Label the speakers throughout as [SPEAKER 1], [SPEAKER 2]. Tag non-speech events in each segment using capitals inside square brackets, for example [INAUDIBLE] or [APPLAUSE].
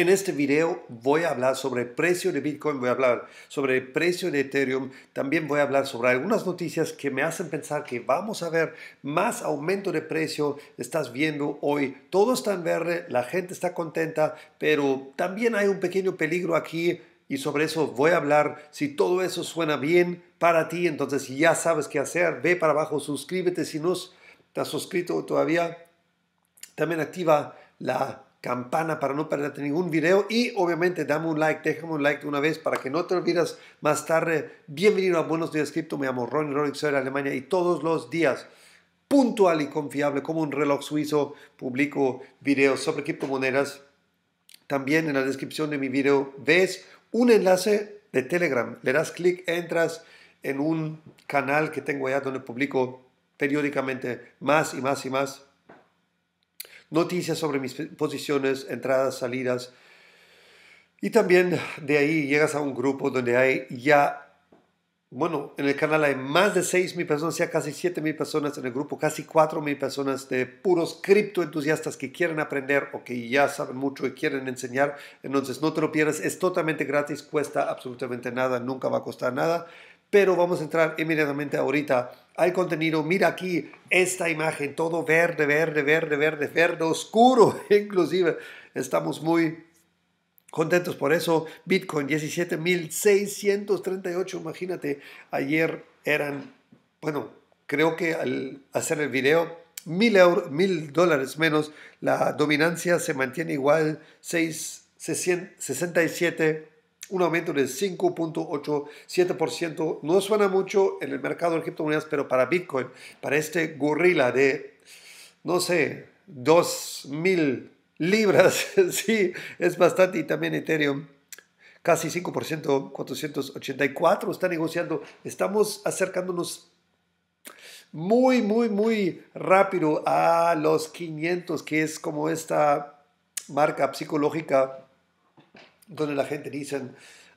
[SPEAKER 1] En este video voy a hablar sobre el precio de Bitcoin, voy a hablar sobre el precio de Ethereum, también voy a hablar sobre algunas noticias que me hacen pensar que vamos a ver más aumento de precio. Estás viendo hoy, todo está en verde, la gente está contenta, pero también hay un pequeño peligro aquí y sobre eso voy a hablar. Si todo eso suena bien para ti, entonces ya sabes qué hacer. Ve para abajo, suscríbete si no estás suscrito todavía. También activa la campana para no perderte ningún video y obviamente dame un like, déjame un like de una vez para que no te olvides más tarde. Bienvenido a Buenos Días Cripto, me llamo Ronnie Ronnie, soy de Alemania y todos los días puntual y confiable como un reloj suizo publico videos sobre criptomonedas. También en la descripción de mi video ves un enlace de Telegram, le das clic, entras en un canal que tengo allá donde publico periódicamente más y más y más noticias sobre mis posiciones, entradas, salidas. Y también de ahí llegas a un grupo donde hay ya, bueno, en el canal hay más de mil personas, ya casi mil personas en el grupo, casi mil personas de puros cripto entusiastas que quieren aprender o que ya saben mucho y quieren enseñar. Entonces no te lo pierdas, es totalmente gratis, cuesta absolutamente nada, nunca va a costar nada. Pero vamos a entrar inmediatamente ahorita hay contenido. Mira aquí esta imagen, todo verde, verde, verde, verde, verde, oscuro [LAUGHS] inclusive. Estamos muy contentos por eso. Bitcoin 17.638, imagínate, ayer eran, bueno, creo que al hacer el video, mil, dólares menos, la dominancia se mantiene igual, 6, 67 un aumento de 5.87%. No suena mucho en el mercado de criptomonedas, pero para Bitcoin, para este gorila de, no sé, 2.000 libras, [LAUGHS] sí, es bastante, y también Ethereum casi 5%, 484 está negociando. Estamos acercándonos muy, muy, muy rápido a los 500, que es como esta marca psicológica donde la gente dice,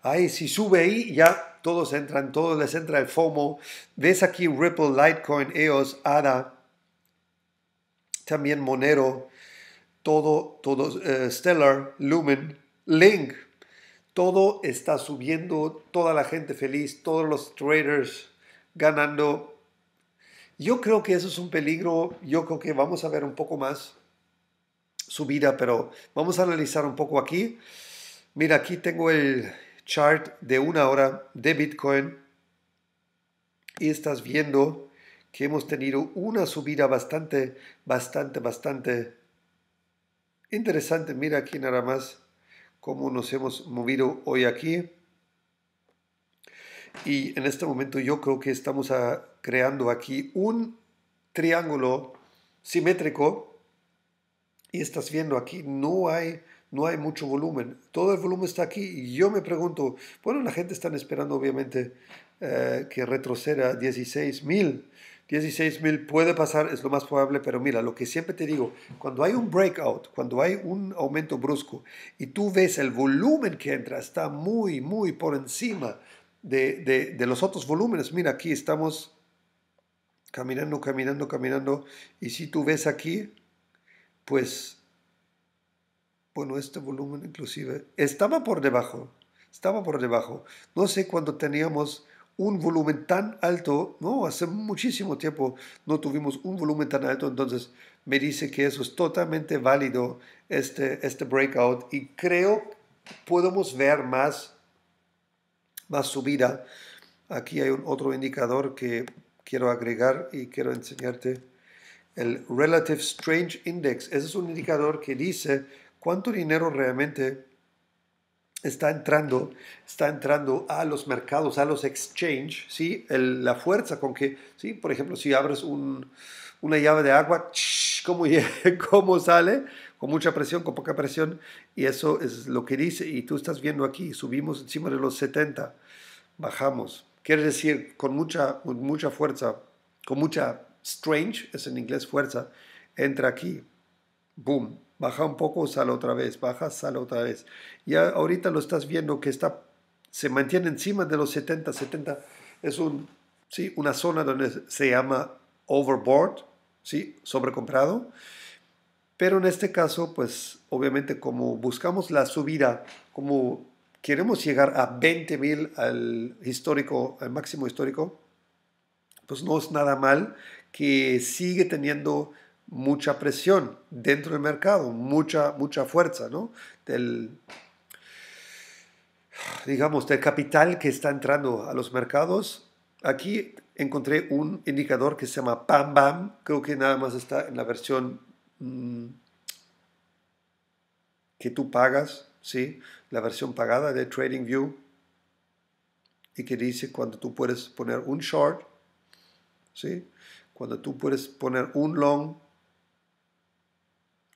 [SPEAKER 1] ay, si sube ahí, ya todos entran, todos les entra el FOMO. Ves aquí Ripple, Litecoin, EOS, ADA, también Monero, todo, todo, eh, Stellar, Lumen, Link. Todo está subiendo, toda la gente feliz, todos los traders ganando. Yo creo que eso es un peligro, yo creo que vamos a ver un poco más subida, pero vamos a analizar un poco aquí. Mira, aquí tengo el chart de una hora de Bitcoin y estás viendo que hemos tenido una subida bastante, bastante, bastante interesante. Mira aquí nada más cómo nos hemos movido hoy aquí. Y en este momento yo creo que estamos creando aquí un triángulo simétrico. Y estás viendo aquí, no hay no hay mucho volumen. Todo el volumen está aquí y yo me pregunto, bueno, la gente está esperando obviamente eh, que retroceda mil 16.000. 16.000 puede pasar, es lo más probable, pero mira, lo que siempre te digo, cuando hay un breakout, cuando hay un aumento brusco y tú ves el volumen que entra está muy, muy por encima de los otros volúmenes, mira, aquí estamos caminando, caminando, caminando y si tú ves aquí, pues bueno, este volumen inclusive estaba por debajo, estaba por debajo. No sé cuándo teníamos un volumen tan alto, no, hace muchísimo tiempo no tuvimos un volumen tan alto, entonces me dice que eso es totalmente válido, este, este breakout, y creo podemos ver más, más subida. Aquí hay un otro indicador que quiero agregar y quiero enseñarte, el Relative Strange Index. Ese es un indicador que dice cuánto dinero realmente está entrando, está entrando a los mercados, a los exchange, ¿sí? la fuerza con que, ¿sí? Por ejemplo, si abres una llave de agua, ¿cómo, [LAUGHS] ¿cómo sale? Con mucha presión, con poca presión, y eso es lo que dice, y tú estás viendo aquí, subimos encima de los 70, bajamos. Quiere decir, con mucha, con mucha fuerza, con mucha strange, es en inglés fuerza, entra aquí, boom, baja un poco, sale otra vez, baja, sale otra vez. Y ahorita lo estás viendo que está, se mantiene encima de los 70, 70 es un, ¿sí? una zona donde se llama overboard, ¿sí? sobrecomprado. Pero en este caso, pues obviamente como buscamos la subida, como queremos llegar a 20 mil al histórico, al máximo histórico, pues no es nada mal que sigue teniendo mucha presión dentro del mercado, mucha, mucha fuerza, ¿no? Del, digamos, del capital que está entrando a los mercados. Aquí encontré un indicador que se llama PAM BAM, creo que nada más está en la versión mm, que tú pagas, ¿sí? La versión pagada de TradingView y que dice cuando tú puedes poner un short, ¿sí? Cuando tú puedes poner un long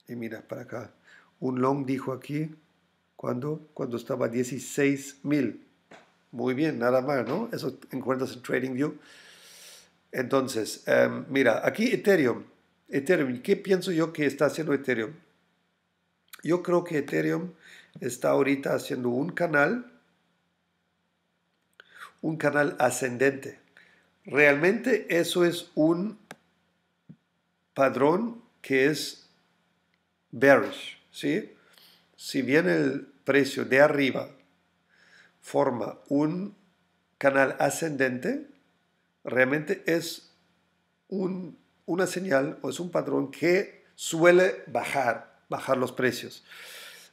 [SPEAKER 1] y mira para acá. Un long dijo aquí, cuando Cuando estaba 16 mil. Muy bien, nada más, ¿no? Eso encuentras en TradingView. Entonces, em, mira, aquí Ethereum. Ethereum, ¿qué pienso yo que está haciendo Ethereum? Yo creo que Ethereum está ahorita haciendo un canal, un canal ascendente. Realmente eso es un padrón que es bearish, Si bien el precio de arriba forma un canal ascendente, realmente es una señal o es un patrón que suele bajar, bajar los precios.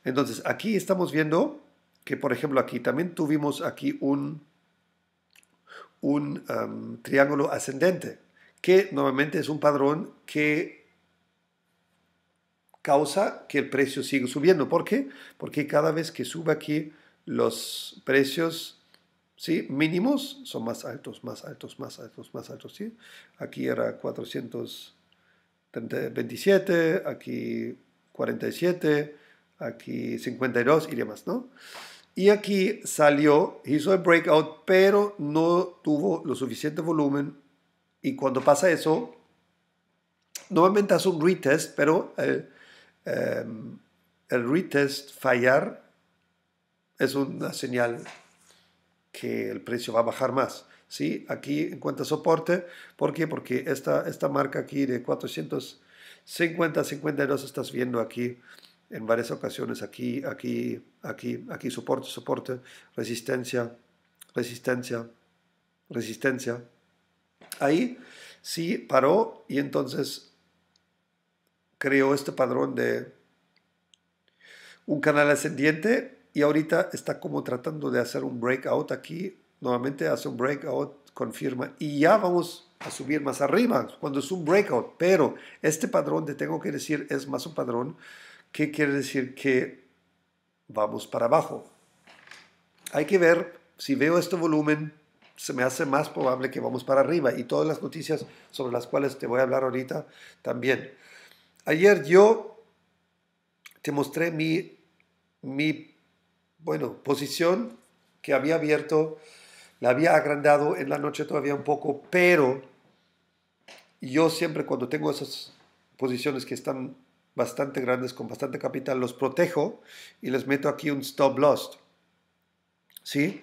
[SPEAKER 1] Entonces, aquí estamos viendo que, por ejemplo, aquí también tuvimos aquí un, un triángulo ascendente, que normalmente es un padrón que causa que el precio siga subiendo. ¿Por qué? Porque cada vez que sube aquí los precios ¿sí? mínimos son más altos, más altos, más altos, más altos. ¿sí? Aquí era 427, aquí 47, aquí 52 y demás. ¿no? Y aquí salió, hizo el breakout, pero no tuvo lo suficiente volumen. Y cuando pasa eso, normalmente hace un retest, pero el eh, Em, el retest fallar es una señal que el precio va a bajar más. ¿sí? Aquí encuentra soporte, ¿por qué? Porque esta, esta marca aquí de 450, 52 estás viendo aquí en varias ocasiones, aquí, aquí, aquí, aquí, soporte, soporte, resistencia, resistencia, resistencia. Ahí sí paró y entonces creó este padrón de un canal ascendiente y ahorita está como tratando de hacer un breakout aquí. Nuevamente hace un breakout, confirma y ya vamos a subir más arriba cuando es un breakout. Pero este padrón, te tengo que decir, es más un padrón que quiere decir que vamos para abajo. Hay que ver si veo este volumen se me hace más probable que vamos para arriba y todas las noticias sobre las cuales te voy a hablar ahorita también. Ayer yo te mostré mi, mi bueno, posición que había abierto, la había agrandado en la noche todavía un poco, pero yo siempre cuando tengo esas posiciones que están bastante grandes, con bastante capital, los protejo y les meto aquí un stop loss. ¿Sí?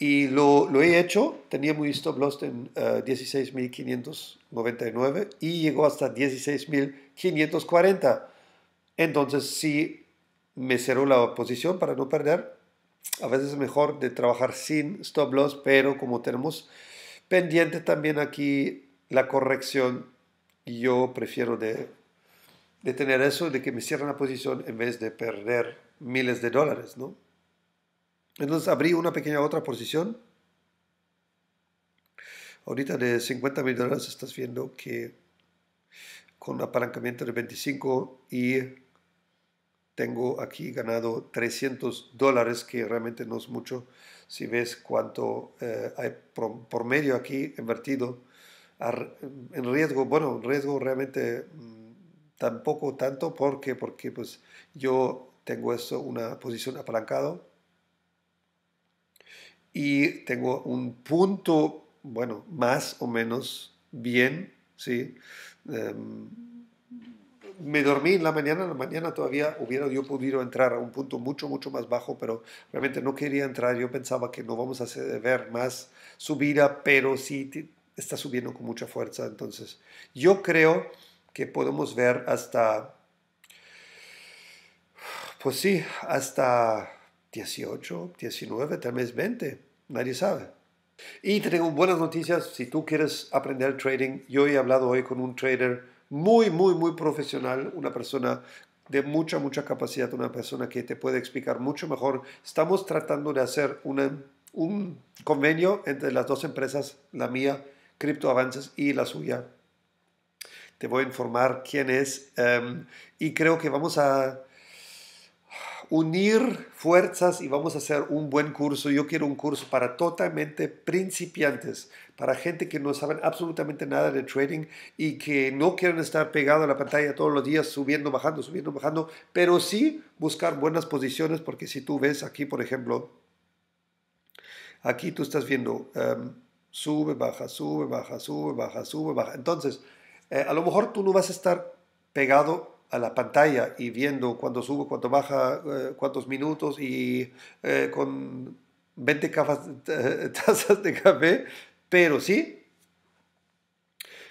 [SPEAKER 1] Y lo, he hecho, tenía muy stop loss en 16.599 eh, y llegó hasta 16.000 540. Entonces, si me cerró la posición para no perder, a veces es mejor de trabajar sin stop loss, pero como tenemos pendiente también aquí la corrección, yo prefiero de, tener eso, de que me cierre la posición en vez de perder miles de dólares, ¿no? Entonces abrí una pequeña otra posición. Ahorita de 50 mil dólares estás viendo que con apalancamiento de 25 y tengo aquí ganado 300 dólares, que realmente no es mucho si ves cuánto eh, hay por, medio aquí invertido en riesgo. Bueno, riesgo realmente mm, tampoco tanto porque porque pues yo tengo eso una posición apalancado y tengo un punto bueno más o menos bien sí Em, me dormí en la mañana, en la mañana todavía hubiera yo podido entrar a un punto mucho, mucho más bajo, pero realmente no quería entrar. Yo pensaba que no vamos a ver más subida, pero sí está subiendo con mucha fuerza. Entonces, yo creo que podemos ver hasta, pues sí, hasta 18, 19, tal vez 20, nadie sabe. Y tengo buenas noticias, si tú quieres aprender trading, yo he hablado hoy con un trader muy, muy, muy profesional, una persona de mucha, mucha capacidad, una persona que te puede explicar mucho mejor. Estamos tratando de hacer una, un convenio entre las dos empresas, la mía, Crypto Avances, y la suya. Te voy a informar quién es em, y creo que vamos a unir fuerzas y vamos a hacer un buen curso. Yo quiero un curso para totalmente principiantes, para gente que no saben absolutamente nada de trading y que no quieren estar pegado a la pantalla todos los días subiendo, bajando, subiendo, bajando, pero sí buscar buenas posiciones porque si tú ves aquí, por ejemplo, aquí tú estás viendo em, sube, baja, sube, baja, sube, baja, sube, baja. Entonces, eh, a lo mejor tú no vas a estar pegado a la pantalla y viendo cuándo subo cuándo baja, eh, cuántos minutos y eh, con 20 eh, [LAUGHS] tazas de café, pero sí,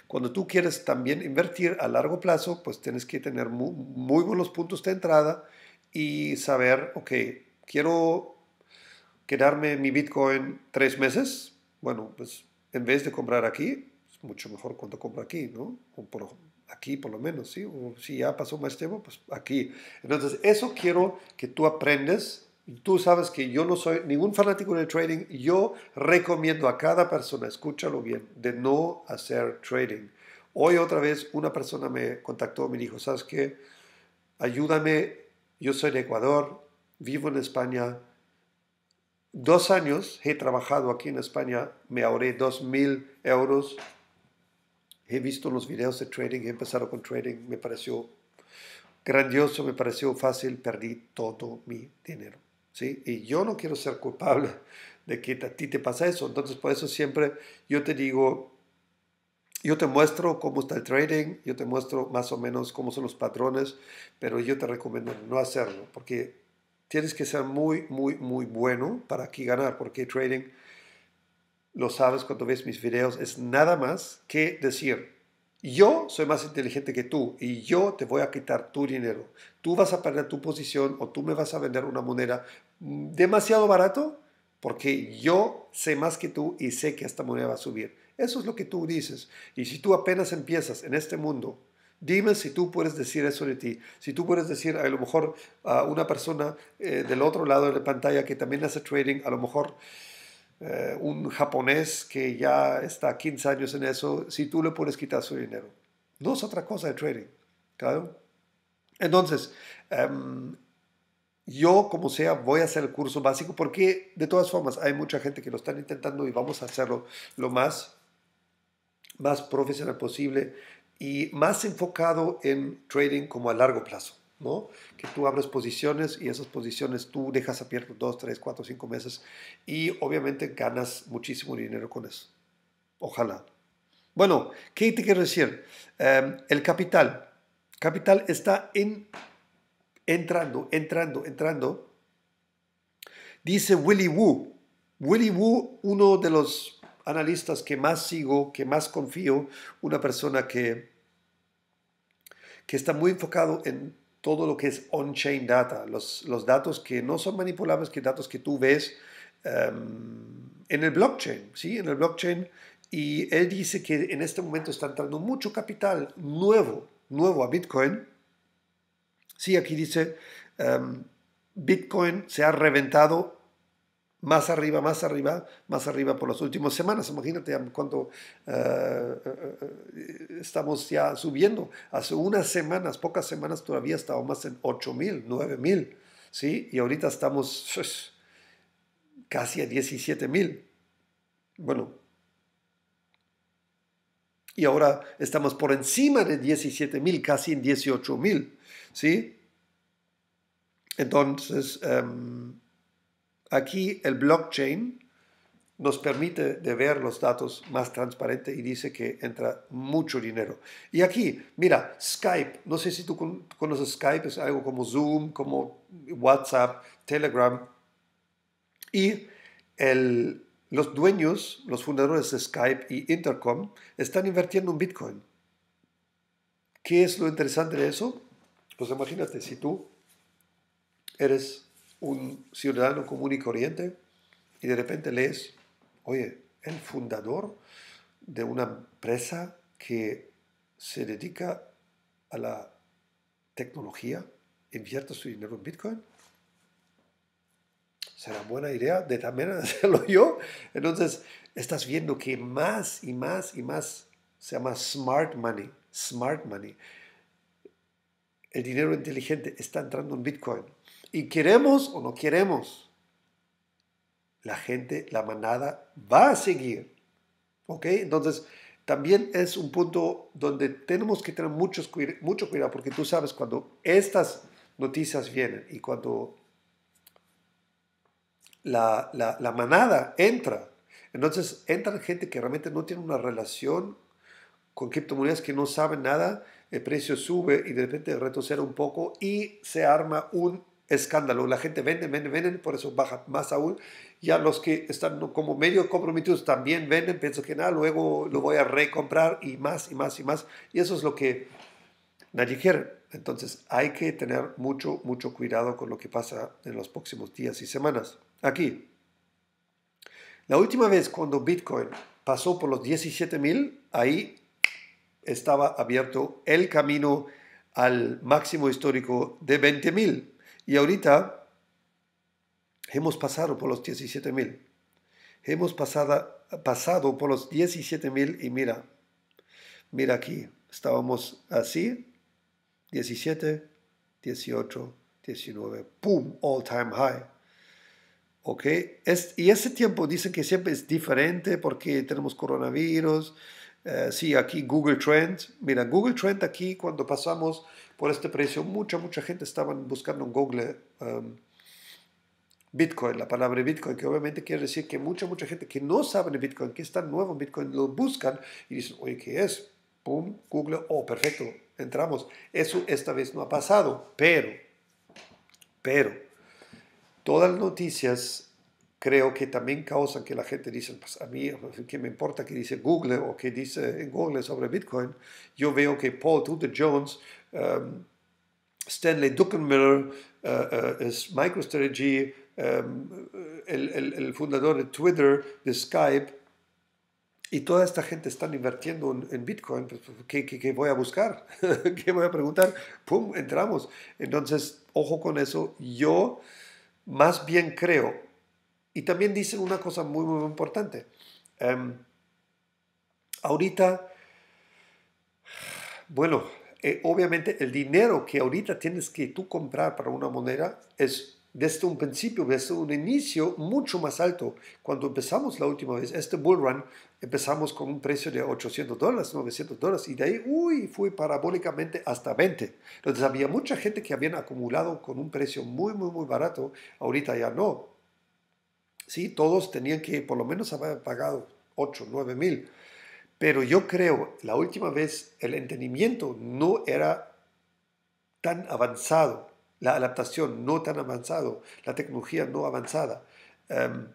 [SPEAKER 1] cuando tú quieres también invertir a largo plazo, pues tienes que tener muy, buenos puntos de entrada y saber, ok, quiero quedarme mi Bitcoin tres meses, bueno, pues en vez de comprar aquí, es pues mucho mejor cuando compro aquí, ¿no? aquí por lo menos, ¿sí? O si ya pasó más tiempo, pues aquí. Entonces, eso quiero que tú aprendes. Tú sabes que yo no soy ningún fanático del trading. Yo recomiendo a cada persona, escúchalo bien, de no hacer trading. Hoy otra vez una persona me contactó, me dijo, ¿sabes qué? Ayúdame, yo soy de Ecuador, vivo en España. Dos años he trabajado aquí en España, me ahorré dos mil euros He visto los videos de trading, he empezado con trading, me pareció grandioso, me pareció fácil, perdí todo mi dinero. ¿sí? Y yo no quiero ser culpable de que a ti te pasa eso. Entonces, por eso siempre yo te digo, yo te muestro cómo está el trading, yo te muestro más o menos cómo son los patrones, pero yo te recomiendo no hacerlo, porque tienes que ser muy, muy, muy bueno para aquí ganar, porque trading lo sabes cuando ves mis videos, es nada más que decir, yo soy más inteligente que tú y yo te voy a quitar tu dinero. Tú vas a perder tu posición o tú me vas a vender una moneda mm, demasiado barato porque yo sé más que tú y sé que esta moneda va a subir. Eso es lo que tú dices. Y si tú apenas empiezas en este mundo, dime si tú puedes decir eso de ti. Si tú puedes decir a lo mejor a una persona eh, del otro lado de la pantalla que también hace trading, a lo mejor eh, un japonés que ya está 15 años en eso, si tú le puedes quitar su dinero. No es otra cosa de trading, claro. Entonces, em, yo como sea voy a hacer el curso básico porque de todas formas hay mucha gente que lo están intentando y vamos a hacerlo lo más, más profesional posible y más enfocado en trading como a largo plazo. Que tú abres posiciones y esas posiciones tú dejas abiertas dos, tres, cuatro, cinco meses y obviamente ganas muchísimo dinero con eso. Ojalá. Bueno, ¿qué te quiero decir? Em, el capital. Capital está en, entrando, entrando, entrando. Dice Willy Wu. Willy Wu, uno de los analistas que más sigo, que más confío, una persona que, que está muy enfocado en todo lo que es on-chain data, los, datos que no son manipulables, que datos que tú ves em, en el blockchain, ¿sí? En el blockchain. Y él dice que en este momento está entrando mucho capital nuevo, nuevo a Bitcoin. Sí, aquí dice, em, Bitcoin se ha reventado más arriba, más arriba, más arriba por las últimas semanas. Imagínate cuánto eh, eh, estamos ya subiendo. Hace unas semanas, pocas semanas todavía estábamos en 8.000, 9.000, ¿sí? Y ahorita estamos pues, casi a 17.000. Bueno. Y ahora estamos por encima de 17.000, casi en 18.000, ¿sí? Entonces... Em, Aquí el blockchain nos permite de ver los datos más transparentes y dice que entra mucho dinero. Y aquí, mira, Skype, no sé si tú conoces Skype, es algo como Zoom, como WhatsApp, Telegram. Y el, los dueños, los fundadores de Skype y Intercom, están invirtiendo en Bitcoin. ¿Qué es lo interesante de eso? Pues imagínate, si tú eres un ciudadano común y corriente y de repente lees, oye, el fundador de una empresa que se dedica a la tecnología invierte su dinero en Bitcoin? ¿Será buena idea de también [LAUGHS] hacerlo yo? Entonces, estás viendo que más y más y más se llama smart money, smart money. El dinero inteligente está entrando en Bitcoin. Y queremos o no queremos, la gente, la manada va a seguir. ¿Ok? Entonces, también es un punto donde tenemos que tener mucho, mucho cuidado, porque tú sabes, cuando estas noticias vienen y cuando la, manada entra, entonces entra gente que realmente no tiene una relación con criptomonedas, que no saben nada, el precio sube y de repente retrocede un poco y se arma un escándalo. La gente vende, vende, vende por eso baja más aún. Ya los que están como medio comprometidos también venden, pienso que nada, luego lo voy a recomprar y más y más y más. Y eso es lo que nadie quiere. Entonces hay que tener mucho, mucho cuidado con lo que pasa en los próximos días y semanas. Aquí, la última vez cuando Bitcoin pasó por los 17.000, ahí estaba abierto el camino al máximo histórico de 20.000. Y ahorita hemos pasado por los 17.000. Hemos pasado, pasado por los 17.000 y mira, mira aquí, estábamos así, 17, 18, 19, ¡pum! All time high. ¿Ok? Es, y ese tiempo dicen que siempre es diferente porque tenemos coronavirus. Eh, sí, aquí Google Trends. Mira, Google Trend aquí cuando pasamos por este precio. Mucha, mucha gente estaba buscando en Google um, Bitcoin, la palabra Bitcoin, que obviamente quiere decir que mucha, mucha gente que no sabe de Bitcoin, que está nuevo en Bitcoin, lo buscan y dicen, oye, ¿qué es? Pum, Google, oh, perfecto, entramos. Eso esta vez no ha pasado, pero, pero, todas las noticias creo que también causan que la gente dice, pues a mí, ¿qué me importa qué dice Google o qué dice en Google sobre Bitcoin? Yo veo que Paul Tudor Jones, um, Stanley Duckenmiller, uh, uh, es MicroStrategy, um, el, fundador de Twitter, de Skype, y toda esta gente están invirtiendo en, Bitcoin, pues, pues ¿qué, qué, voy a buscar? [LAUGHS] ¿Qué voy a preguntar? ¡Pum! Entramos. Entonces, ojo con eso. Yo más bien creo y también dicen una cosa muy, muy importante. Em, ahorita, bueno, eh, obviamente el dinero que ahorita tienes que tú comprar para una moneda es desde un principio, desde un inicio mucho más alto. Cuando empezamos la última vez, este bull run, empezamos con un precio de 800 dólares, 900 dólares, y de ahí, uy, fue parabólicamente hasta 20. Entonces había mucha gente que habían acumulado con un precio muy, muy, muy barato, ahorita ya no. Sí, todos tenían que por lo menos haber pagado 8, 9 mil. Pero yo creo, la última vez el entendimiento no era tan avanzado, la adaptación no tan avanzado, la tecnología no avanzada. Em,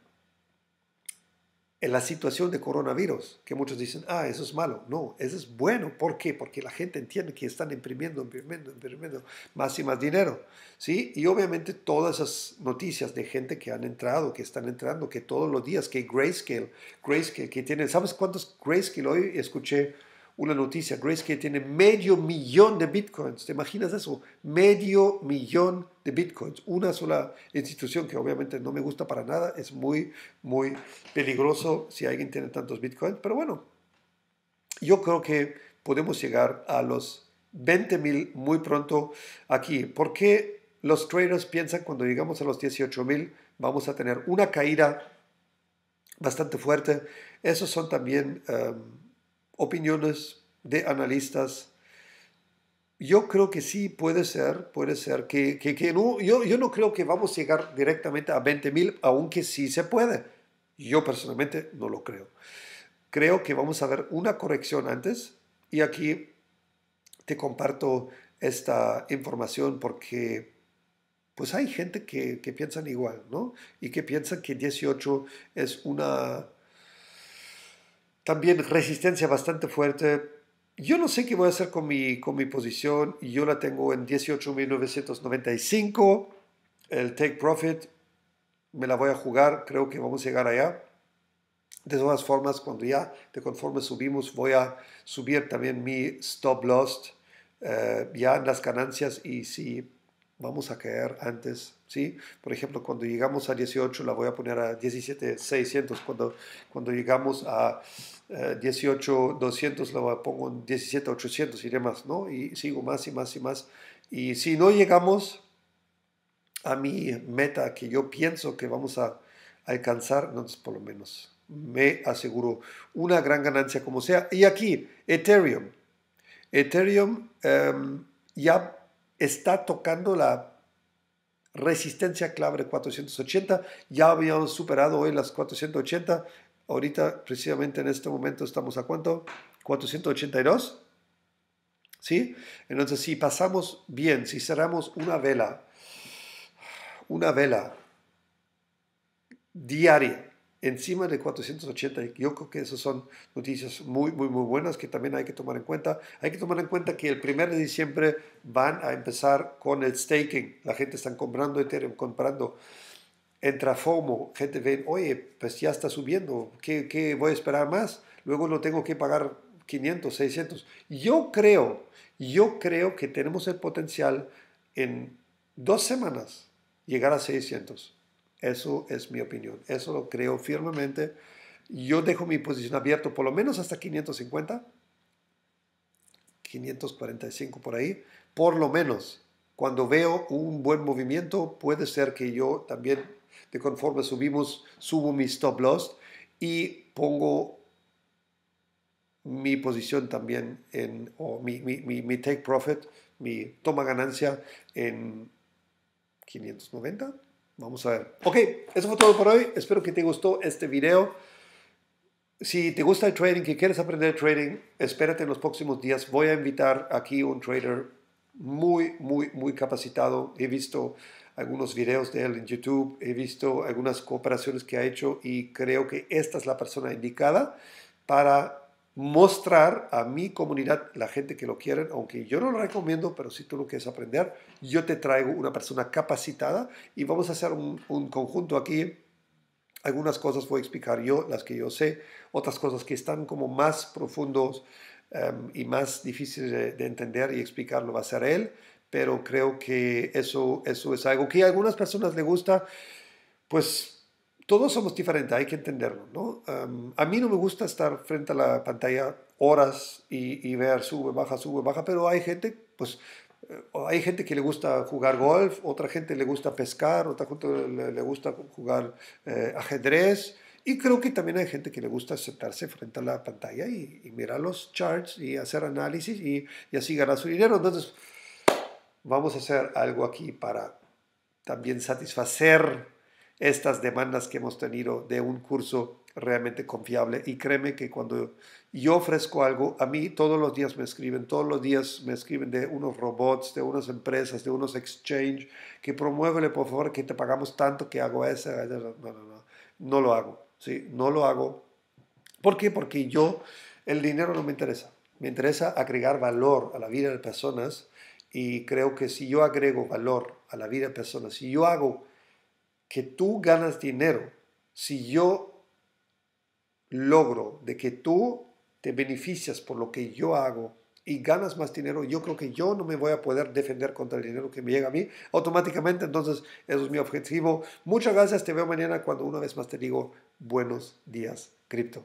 [SPEAKER 1] en la situación de coronavirus, que muchos dicen, ah, eso es malo. No, eso es bueno. ¿Por qué? Porque la gente entiende que están imprimiendo, imprimiendo, imprimiendo más y más dinero. ¿sí? Y obviamente todas esas noticias de gente que han entrado, que están entrando, que todos los días, que Grayscale, Grayscale, que tienen, ¿sabes cuántos Grayscale hoy escuché? una noticia, Grayscale tiene medio millón de bitcoins. ¿Te imaginas eso? Medio millón de bitcoins. Una sola institución que obviamente no me gusta para nada. Es muy, muy peligroso si alguien tiene tantos bitcoins. Pero bueno, yo creo que podemos llegar a los 20 mil muy pronto aquí. ¿Por qué los traders piensan cuando llegamos a los 18 mil vamos a tener una caída bastante fuerte? Esos son también... Em, opiniones de analistas. Yo creo que sí, puede ser, puede ser que, que, que no, yo, yo no creo que vamos a llegar directamente a 20.000, aunque sí se puede. Yo personalmente no lo creo. Creo que vamos a ver una corrección antes y aquí te comparto esta información porque pues hay gente que, que piensan igual, ¿no? Y que piensan que 18 es una también resistencia bastante fuerte. Yo no sé qué voy a hacer con mi, con mi posición. Yo la tengo en 18.995. El take profit me la voy a jugar. Creo que vamos a llegar allá. De todas formas, cuando ya de conforme subimos, voy a subir también mi stop loss eh, ya en las ganancias y si vamos a caer antes ¿sí? Por ejemplo, cuando llegamos a 18, la voy a poner a 17,600. Cuando, cuando llegamos a 18,200, eh, la pongo en 17,800 y demás, ¿no? Y sigo más y más y más. Y si no llegamos a mi meta que yo pienso que vamos a alcanzar, entonces pues, por lo menos me aseguro una gran ganancia como sea. Y aquí, Ethereum. Ethereum em, ya está tocando la resistencia clave 480. Ya habíamos superado hoy las 480. Ahorita, precisamente en este momento, estamos a cuánto? 482. ¿Sí? Entonces, si pasamos bien, si cerramos una vela, una vela diaria, encima de 480. Yo creo que esas son noticias muy, muy, muy buenas que también hay que tomar en cuenta. Hay que tomar en cuenta que el 1 de diciembre van a empezar con el staking. La gente está comprando Ethereum, comprando. Entra FOMO, gente ve, oye, pues ya está subiendo, ¿qué, qué voy a esperar más? Luego lo tengo que pagar 500, 600. Yo creo, yo creo que tenemos el potencial en dos semanas llegar a 600. Eso es mi opinión. Eso lo creo firmemente. Yo dejo mi posición abierta por lo menos hasta 550, 545 por ahí, por lo menos. Cuando veo un buen movimiento, puede ser que yo también, de conforme subimos, subo mi stop loss y pongo mi posición también en, mi take profit, mi toma ganancia en 590, Vamos a ver. Ok, eso fue todo por hoy. Espero que te gustó este video. Si te gusta el trading, que quieres aprender trading, espérate en los próximos días. Voy a invitar aquí un trader muy, muy, muy capacitado. He visto algunos videos de él en YouTube, he visto algunas cooperaciones que ha hecho y creo que esta es la persona indicada para mostrar a mi comunidad, la gente que lo quieren, aunque yo no lo recomiendo, pero si tú lo quieres aprender, yo te traigo una persona capacitada y vamos a hacer un, conjunto aquí. Algunas cosas voy a explicar yo, las que yo sé, otras cosas que están como más profundos em, y más difíciles de, entender y explicarlo va a ser él, pero creo que eso, eso es algo que a algunas personas le gusta, pues todos somos diferentes, hay que entenderlo, a mí no me gusta estar frente a la pantalla horas y, ver sube, baja, sube, baja, pero hay gente, pues, eh, hay gente que le gusta jugar golf, otra gente le gusta pescar, otra gente le, gusta jugar eh, ajedrez, y creo que también hay gente que le gusta sentarse frente a la pantalla y, mirar los charts y hacer análisis y, y así ganar su dinero. Entonces, vamos a hacer algo aquí para también satisfacer estas demandas que hemos tenido de un curso realmente confiable. Y créeme que cuando yo ofrezco algo, a mí todos los días me escriben, todos los días me escriben de unos robots, de unas empresas, de unos exchange, que promuévele por favor que te pagamos tanto que hago eso. No, no lo hago, ¿sí? No lo hago. ¿Por qué? Porque yo, el dinero no me interesa. Me interesa agregar valor a la vida de personas y creo que si yo agrego valor a la vida de personas, si yo hago que tú ganas dinero si yo logro de que tú te beneficias por lo que yo hago y ganas más dinero, yo creo que yo no me voy a poder defender contra el dinero que me llega a mí automáticamente, entonces eso es mi objetivo. Muchas gracias, te veo mañana cuando una vez más te digo buenos días, cripto.